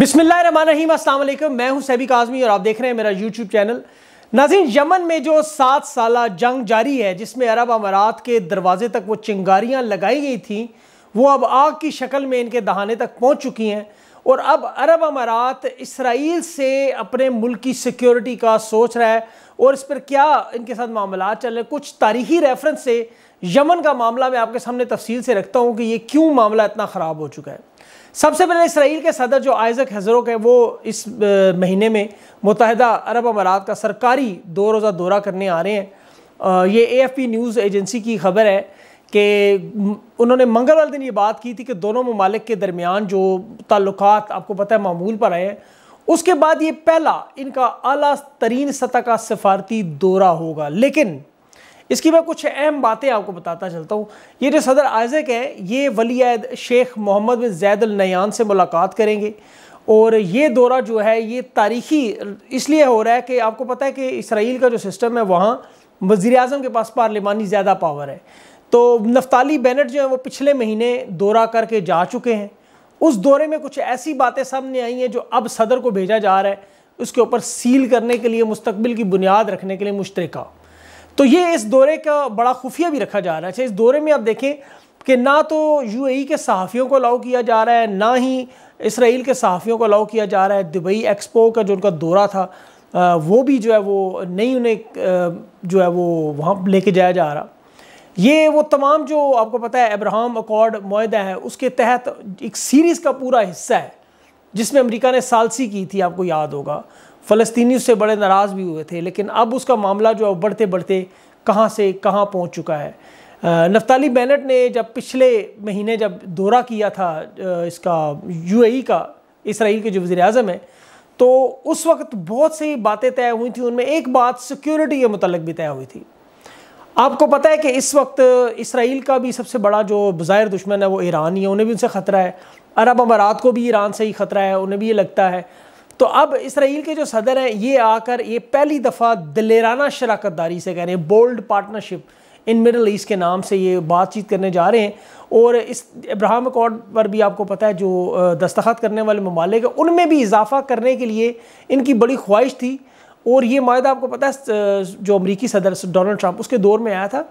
बिस्मिल्ल बिस्मिल्लाम असल मैं हूं सैबिक आजमी और आप देख रहे हैं मेरा यूट्यूब चैनल नाजिन यमन में जो सात साल जंग जारी है जिसमें अरब अमारात के दरवाजे तक वो चिंगारियाँ लगाई गई थी वो अब आग की शक्ल में इनके दहाने तक पहुँच चुकी हैं और अब अरब अमारात इसराइल से अपने मुल्क की सिक्योरिटी का सोच रहा है और इस पर क्या इनके साथ मामला चल रहे कुछ तारीखी रेफरेंस से यमन का मामला मैं आपके सामने तफसील से रखता हूँ कि ये क्यों मामला इतना ख़राब हो चुका है सबसे पहले इसराइल के सदर जो आयजक हज़रों है वो इस महीने में मुतहदा अरब अमारात का सरकारी दो रोज़ा दौरा करने आ रहे हैं ये A F P news agency की खबर है कि उन्होंने मंगलवार दिन ये बात की थी कि दोनों ममालिक के दरमियान जो ताल्लुक आपको पता है मामूल पर आए हैं उसके बाद ये पहला इनका अला तरीन सतह का सफारती दौरा होगा लेकिन इसकी मैं कुछ अहम बातें आपको बताता चलता हूँ ये जो सदर आयजक है ये वली शेख मोहम्मद बिन जैद नयान से मुलाकात करेंगे और ये दौरा जो है ये तारीखी इसलिए हो रहा है कि आपको पता है कि इसराइल का जो सिस्टम है वहाँ वज़ी अजम के पास पार्लिमानी ज़्यादा पावर है तो नफ्ताली बैनट जो है वो पिछले महीने दौरा करके जा चुके हैं उस दौरे में कुछ ऐसी बातें सामने आई हैं जो अब सदर को भेजा जा रहा है उसके ऊपर सील करने के लिए मुस्तबिल की बुनियाद रखने के लिए मुश्तरका तो ये इस दौरे का बड़ा खुफिया भी रखा जा रहा है अच्छा इस दौरे में आप देखें कि ना तो यूएई के सहाफ़ियों को अलाउ किया जा रहा है ना ही इसराइल के सहाफ़ियों को अलाउ किया जा रहा है दुबई एक्सपो का जो उनका दौरा था वो भी जो है वो नहीं उन्हें जो है वो वहाँ लेके जाया जा रहा ये वो तमाम जो आपको पता है अब्राहम अकॉर्ड माहा है उसके तहत एक सीरीज़ का पूरा हिस्सा है जिसमें अमेरिका ने सालसी की थी आपको याद होगा फ़लस्तनी उससे बड़े नाराज़ भी हुए थे लेकिन अब उसका मामला जो है बढ़ते बढ़ते कहाँ से कहाँ पहुँच चुका है नफ्ताली बैनट ने जब पिछले महीने जब दौरा किया था इसका ए का इसराइल के जो वज़र अजम है तो उस वक्त बहुत सी बातें तय हुई थी उनमें एक बात सिक्योरिटी के मतलब भी तय हुई थी आपको पता है कि इस वक्त इसराइल का भी सबसे बड़ा जो बाहिर दुश्मन है वो ईरान ही है उन्हें भी उनसे ख़तरा है अरब अमारात को भी ईरान से ही ख़तरा है उन्हें भी ये लगता है तो अब इसराइल के जो सदर हैं ये आकर ये पहली दफ़ा दलेराना शराकत दारी से कह रहे हैं bold partnership in Middle East के नाम से ये बातचीत करने जा रहे हैं और इस इब्राहम अकॉर्ड पर भी आपको पता है जो दस्तखत करने वाले ममालिक उनमें भी इजाफा करने के लिए इनकी बड़ी ख्वाहिश थी और ये माह आपको पता है जो अमरीकी सदर डोनाल्ड ट्रंप उसके दौर में आया था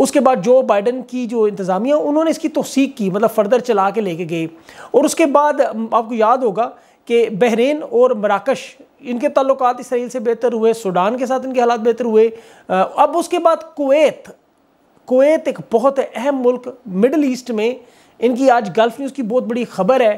उसके बाद जो बाइडन की जो इंतज़ामिया उन्होंने इसकी तोसीक की मतलब फर्दर चला के लेके गए और उसके बाद आपको याद होगा कि बहरीन और मराकश इनके तल्लक इसराइल से बेहतर हुए सूडान के साथ इनके हालात बेहतर हुए अब उसके बाद कुवैत कुवैत एक बहुत अहम मुल्क मिडल ईस्ट में इनकी आज गल्फ़ न्यूज़ की बहुत बड़ी खबर है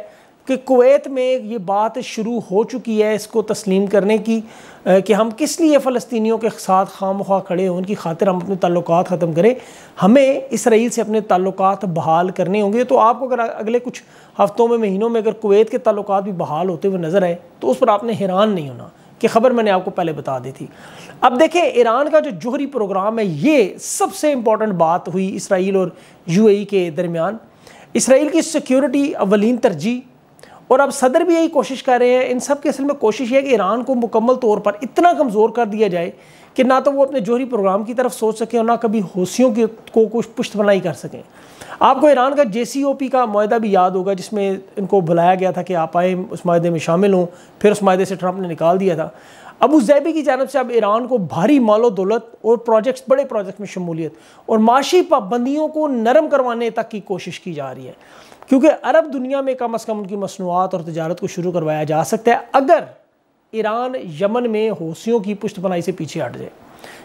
कि कुवैत में ये बात शुरू हो चुकी है इसको तस्लीम करने की कि हम किस लिए फ़लस्तनीों के साथ खाम खा खड़े हों उनकी खातिर हम अपने ताल्लुक ख़त्म करें हमें इसराइल से अपने ताल्लुक बहाल करने होंगे तो आपको अगर अगले कुछ हफ़्तों में महीनों में अगर कुवैत के ताल्लुक भी बहाल होते हुए नज़र आए तो उस पर आपने हैरान नहीं होना कि ख़बर मैंने आपको पहले बता दी थी अब देखें ईरान का जो जोहरी प्रोग्राम है ये सबसे इम्पॉर्टेंट बात हुई इसराइल और यू के दरमियान इसराइल की सिक्योरिटी अवलिन तरजीह और अब सदर भी यही कोशिश कर रहे हैं इन सब के असल में कोशिश है कि ईरान को मुकम्मल तौर पर इतना कमज़ोर कर दिया जाए कि ना तो वो अपने जोहरी प्रोग्राम की तरफ सोच सकें और ना कभी हौसियों के को कुछ पुश्त बनाई कर सकें आपको ईरान का जे सी ओ पी का माह भी याद होगा जिसमें इनको बुलाया गया था कि आप आए उस माहे में शामिल हों फिर उस माहे से ट्रंप ने निकाल दिया था अब उस जैबी की जानब से अब ईरान को भारी मालो दौलत और प्रोजेक्ट्स बड़े प्रोजेक्ट्स में शमूलियत और माशी पाबंदियों को नरम करवाने तक की कोशिश की जा रही है क्योंकि अरब दुनिया में कम अज़ कम उनकी मसनूआत और तजारत को शुरू करवाया जा सकता है अगर ईरान यमन में हौसियों की पुष्ट बनाई से पीछे हट जाए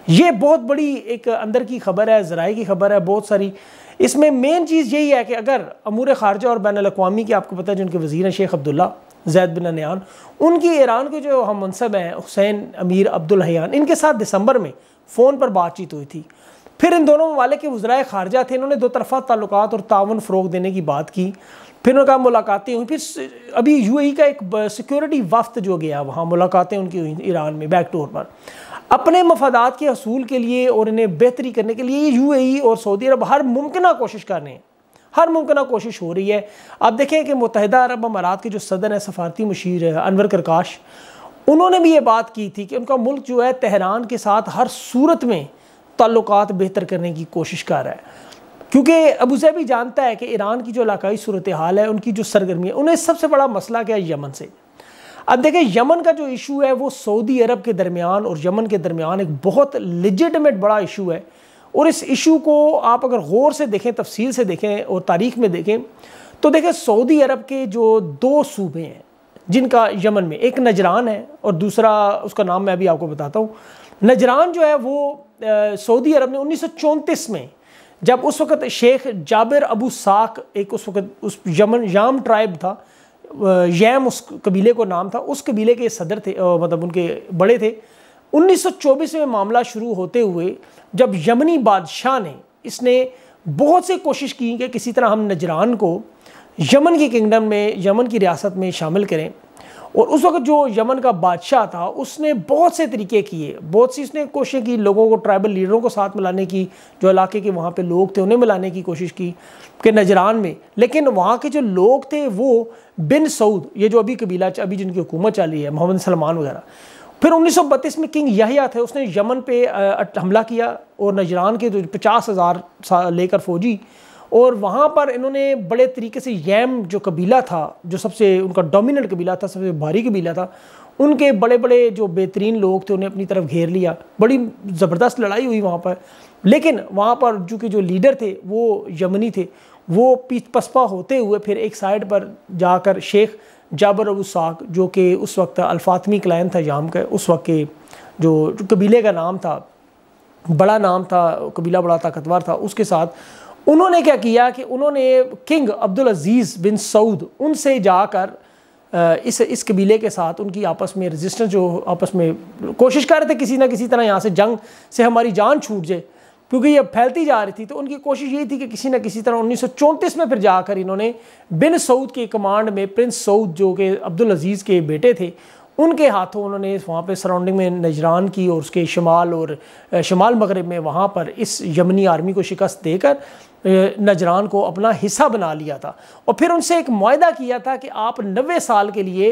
ये बहुत बड़ी एक अंदर की खबर है ज़राए की खबर है बहुत सारी इसमें मेन चीज़ यही है कि अगर अमूर ख़ारजा और बैन अवी की आपको पता है जिनके वज़ी हैं शेख अब्दुल्ला जैद बिन नयान उनकी ईरान के जो हम मनसब हैं हुसैन अमीर अब्दुल हयान इनके साथ दिसंबर में फ़ोन पर बातचीत हुई थी फिर इन दोनों ममालिक के वजरा खारजा थे इन्होंने दो तरफा ताल्लुक और ताउन फ़रोग देने की बात की फिर उन्होंने कहा मुलाकातें हुई फिर अभी यू का एक सिक्योरिटी वफ्त जो गया वहाँ मुलाकातें उनकी हुई ईरान में बैक टू पर अपने मफादात के असूल के लिए और इन्हें बेहतरी करने के लिए यू और सऊदी अरब हर मुमकिन कोशिश कर रहे हैं हर मुमकिन कोशिश हो रही है आप देखें कि मुतहदा अरब अमारात के जो सदर हैं सफारती मशीर अनवर करकाश उन्होंने भी ये बात की थी कि उनका मुल्क जो है तहरान के साथ हर सूरत में ताल्लुक बेहतर करने की कोशिश कर रहा है क्योंकि अबूजैबी जानता है कि ईरान की जो इलाकई सूरत हाल है उनकी जो सरगर्मी है उन्हें सबसे बड़ा मसला क्या है यमन से अब देखें यमन का जो इशू है वो सऊदी अरब के दरमियान और यमन के दरमियान एक बहुत लिजिटमेट बड़ा इशू है और इस इशू को आप अगर गौर से देखें तफसील से देखें और तारीख में देखें तो देखें सऊदी अरब के जो दो सूबे हैं जिनका यमन में एक नजरान है और दूसरा उसका नाम मैं अभी आपको बताता हूँ नजरान जो है वो सऊदी अरब ने उन्नीस में जब उस वक्त शेख जाबिर अबू साक एक उस वक्त उस यमन याम ट्राइब था यम उस कबीले को नाम था उस कबीले के सदर थे मतलब उनके बड़े थे 1924 में मामला शुरू होते हुए जब यमनी बादशाह ने इसने बहुत से कोशिश की कि किसी तरह हम नजरान को यमन की किंगडम में यमन की रियासत में शामिल करें और उस वक्त जो यमन का बादशाह था उसने बहुत से तरीके किए बहुत सी उसने कोशिशें की लोगों को ट्राइबल लीडरों को साथ मिलाने की जो इलाके के वहाँ पे लोग थे उन्हें मिलाने की कोशिश की के नजरान में लेकिन वहाँ के जो लोग थे वो बिन सऊद ये जो अभी कबीला अभी जिनकी हुकूमत चली है मोहम्मद सलमान वगैरह फिर उन्नीस में किंग यहिया थे उसने यमन पे हमला किया और नजरान के जो पचास हज़ार लेकर फ़ौजी और वहाँ पर इन्होंने बड़े तरीके से यम जो कबीला था जो सबसे उनका डोमिनेंट कबीला था सबसे भारी कबीला था उनके बड़े बड़े जो बेहतरीन लोग थे उन्हें अपनी तरफ घेर लिया बड़ी ज़बरदस्त लड़ाई हुई वहाँ पर लेकिन वहाँ पर जो कि जो लीडर थे वो यमनी थे वो पीछ पसपा होते हुए फिर एक साइड पर जाकर शेख जाबर अबू साक जो कि उस वक्त अल्फातमी क्लाइन था याम का उस वक्त के जो कबीले का नाम था बड़ा नाम था कबीला बड़ा ताकतवर था उसके साथ उन्होंने क्या किया कि उन्होंने king Abdul Aziz bin Saud उनसे जाकर इस इस कबीले के साथ उनकी आपस में रजिस्टेंस जो आपस में कोशिश कर रहे थे किसी ना किसी तरह यहाँ से जंग से हमारी जान छूट जाए क्योंकि ये फैलती जा रही थी तो उनकी कोशिश यही थी कि किसी ना किसी तरह उन्नीस में फिर जाकर इन्होंने बिन सऊद के कमांड में प्रिंस सऊद जो कि अब्दुल अजीज़ के बेटे थे उनके हाथों उन्होंने वहाँ पे सराउंडिंग में नजरान की और उसके शमाल और शमाल मगरब में वहाँ पर इस यमनी आर्मी को शिकस्त देकर नजरान को अपना हिस्सा बना लिया था और फिर उनसे एक माहा किया था कि आप नबे साल के लिए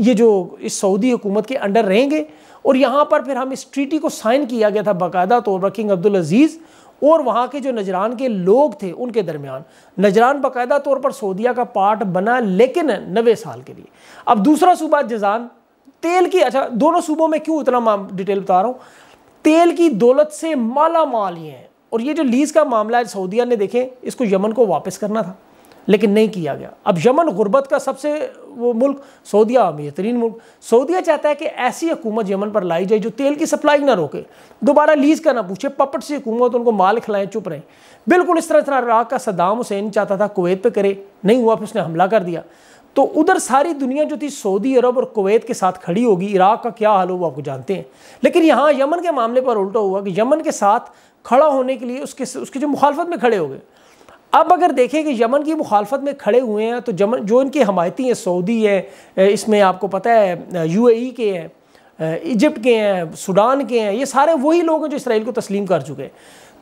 ये जो इस सऊदी हुकूमत के अंडर रहेंगे और यहाँ पर फिर हम इस ट्रीटी को साइन किया गया था बाकायदा तौर पर किंग अब्दुल अजीज़ और वहाँ के जो नजरान के लोग थे उनके दरमियान नजरान बाकायदा तौर पर सऊदिया का पार्ट बना लेकिन नबे साल के लिए अब दूसरा सूबा जजान तेल की अच्छा दोनों सूबों में क्यों इतना डिटेल बता रहा हूँ तेल की दौलत से माला माल ये हैं और ये जो लीज़ का मामला है सऊदीया ने देखें इसको यमन को वापस करना था लेकिन नहीं किया गया अब यमन गुर्बत का सबसे वो मुल्क सऊदीया अमीर तरीन मुल्क सऊदीया चाहता है कि ऐसी हुकूमत यमन पर लाई जाए जो तेल की सप्लाई ना रोके दोबारा लीज़ का ना पूछे पपट से हुकूमत उनको माल खिलाएं चुप रहें बिल्कुल इस तरह तरह राह का सदाम हुसैन चाहता था कुवैत पर करे नहीं हुआ फिर उसने हमला कर दिया तो उधर सारी दुनिया जो थी सऊदी अरब और कुवैत के साथ खड़ी होगी इराक का क्या हाल हो वो आपको जानते हैं लेकिन यहाँ यमन के मामले पर उल्टा हुआ कि यमन के साथ खड़ा होने के लिए उसके उसके जो मुखालफत में खड़े हो गए अब अगर देखें कि यमन की मुखालफत में खड़े हुए हैं तो जमन जो इनकी हमायती हैं सऊदी है इसमें आपको पता है यूएई के हैं इजिप्ट के हैं सूडान के हैं ये सारे वही लोग हैं जो इसराइल को तस्लीम कर चुके हैं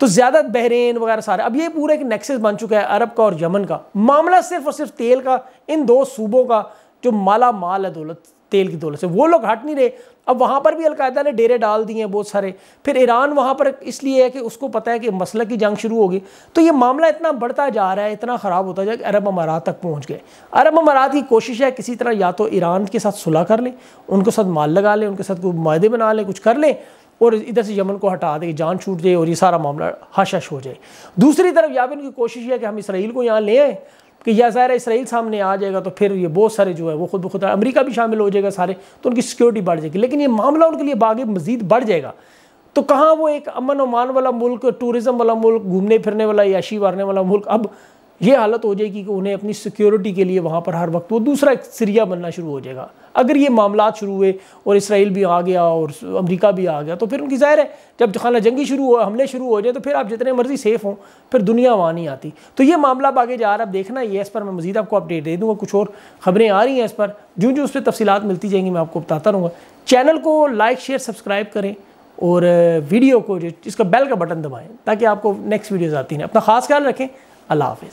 तो ज़्यादा बहरीन वगैरह सारे अब ये पूरा एक नेक्सेस बन चुका है अरब का और यमन का मामला सिर्फ और सिर्फ तेल का इन दो सूबों का जो माला माल है दौलत तेल की दौलत से वो लोग हट नहीं रहे अब वहाँ पर भी अलकायदा ने डेरे डाल दिए हैं बहुत सारे फिर ईरान वहाँ पर इसलिए है कि उसको पता है कि मसल की जंग शुरू होगी तो ये मामला इतना बढ़ता जा रहा है इतना ख़राब होता जा कि अरब अमारात तक पहुँच गए अरब अमारात की कोशिश है किसी तरह या तो ईरान के साथ सुलह कर लें उनके साथ माल लगा लें उनके साथ कोई माहे बना लें कुछ कर लें और इधर से यमन को हटा दें जान छूट जाए और ये सारा मामला हश हश हो जाए दूसरी तरफ या भी उनकी कोशिश है कि हम इसराइल को यहाँ ले आएँ कि या ज़ाहिर इसराइल सामने आ जाएगा तो फिर ये बहुत सारे जो है वो खुद ब खुद अमरीका भी शामिल हो जाएगा सारे तो उनकी सिक्योरिटी बढ़ जाएगी लेकिन ये मामला उनके लिए बागे मजीद बढ़ जाएगा तो कहाँ वो एक अमन अमान वाला मुल्क टूरिज़म वाला मुल्क घूमने फिरने वाला याशी वारने वाला मुल्क अब ये हालत हो जाएगी कि उन्हें अपनी सिक्योरिटी के लिए वहाँ पर हर वक्त वो दूसरा एक सीरिया बनना शुरू हो जाएगा अगर ये मामला शुरू हुए और इसराइल भी आ गया और अमेरिका भी आ गया तो फिर उनकी जाहिर है जब खाना जंगी शुरू हो हमले शुरू हो जाए तो फिर आप जितने मर्जी सेफ हों फिर दुनिया वहाँ नहीं आती तो ये मामला आप आगे जा रहा अब देखना ये इस पर मैं मजीद आपको अपडेट दे दूँगा कुछ और खबरें आ रही हैं इस पर जो जो उस पर तफसीत मिलती जाएंगी मैं आपको बताता रहूँगा चैनल को लाइक शेयर सब्सक्राइब करें और वीडियो को जो इसका बेल का बटन दबाएँ ताकि आपको नेक्स्ट वीडियोज़ आती हैं अपना ख़ास ख्याल रखें अल्लाह हाफिज़